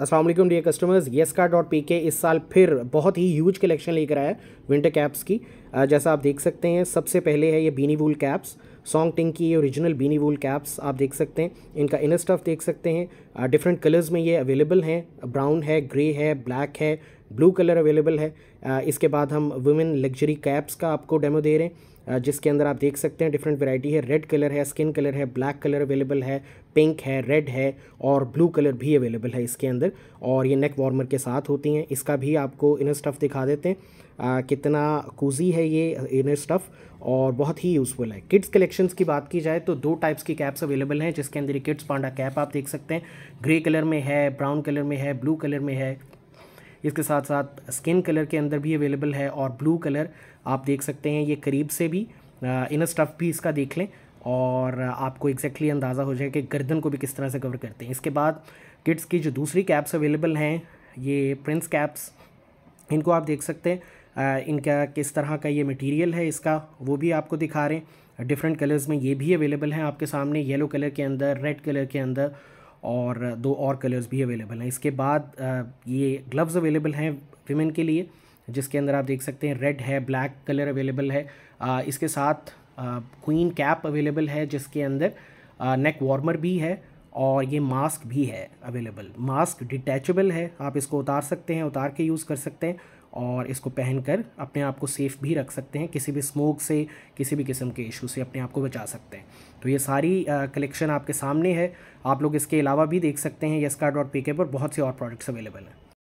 Aslam D customers yes का dot P K इस साल फिर बहुत ही ह्यूज कलेक्शन लेकर आया है विंटर कैप्स की जैसा आप देख सकते हैं सबसे पहले है ये बीनी वूल कैप्स सॉन्ग टिंग की ये ओरिजिनल बीनी वूल कैप्स आप देख सकते हैं इनका इनर स्टफ देख सकते हैं डिफरेंट कलर्स में ये अवेलेबल हैं ब्राउन है ग्रे है ब्लैक है ब्लू कलर अवेलेबल है इसके बाद हम वुमेन लग्जरी कैप्स का आपको डेमो दे रहे हैं जिसके अंदर आप देख सकते हैं डिफरेंट वेराइटी है रेड कलर है स्किन कलर है ब्लैक कलर अवेलेबल है पिंक है रेड है और ब्लू कलर भी अवेलेबल है इसके अंदर और ये नेक वार्मर के साथ होती हैं इसका भी आपको इनर स्टफ़ दिखा देते हैं आ, कितना कोजी है ये इनर स्टफ़ और बहुत ही यूज़फुल है किड्स कलेक्शंस की बात की जाए तो दो टाइप्स की कैप्स अवेलेबल हैं जिसके अंदर ये किड्स पांडा कैप आप देख सकते हैं ग्रे कलर में है ब्राउन कलर में है ब्लू कलर में है इसके साथ साथ स्किन कलर के अंदर भी अवेलेबल है और ब्लू कलर आप देख सकते हैं ये करीब से भी इन स्टफ़ भी इसका देख लें और आपको एग्जैक्टली exactly अंदाज़ा हो जाए कि गर्दन को भी किस तरह से कवर करते हैं इसके बाद किड्स की जो दूसरी कैप्स अवेलेबल हैं ये प्रिंस कैप्स इनको आप देख सकते हैं इनका किस तरह का ये मटेरियल है इसका वो भी आपको दिखा रहे हैं डिफरेंट कलर्स में ये भी अवेलेबल हैं आपके सामने येलो कलर के अंदर रेड कलर के अंदर और दो और कलर्स भी अवेलेबल हैं इसके बाद ये ग्लव्स अवेलेबल हैं विमेन के लिए जिसके अंदर आप देख सकते हैं रेड है ब्लैक कलर अवेलेबल है इसके साथ क्वीन कैप अवेलेबल है जिसके अंदर नेक वार्मर भी है और ये मास्क भी है अवेलेबल मास्क डिटैचबल है आप इसको उतार सकते हैं उतार के यूज़ कर सकते हैं और इसको पहनकर अपने आप को सेफ़ भी रख सकते हैं किसी भी स्मोक से किसी भी किस्म के इशू से अपने आप को बचा सकते हैं तो ये सारी कलेक्शन आपके सामने है आप लोग इसके अलावा भी देख सकते हैं यसकार डॉट पी के पर बहुत से और प्रोडक्ट्स अवेलेबल हैं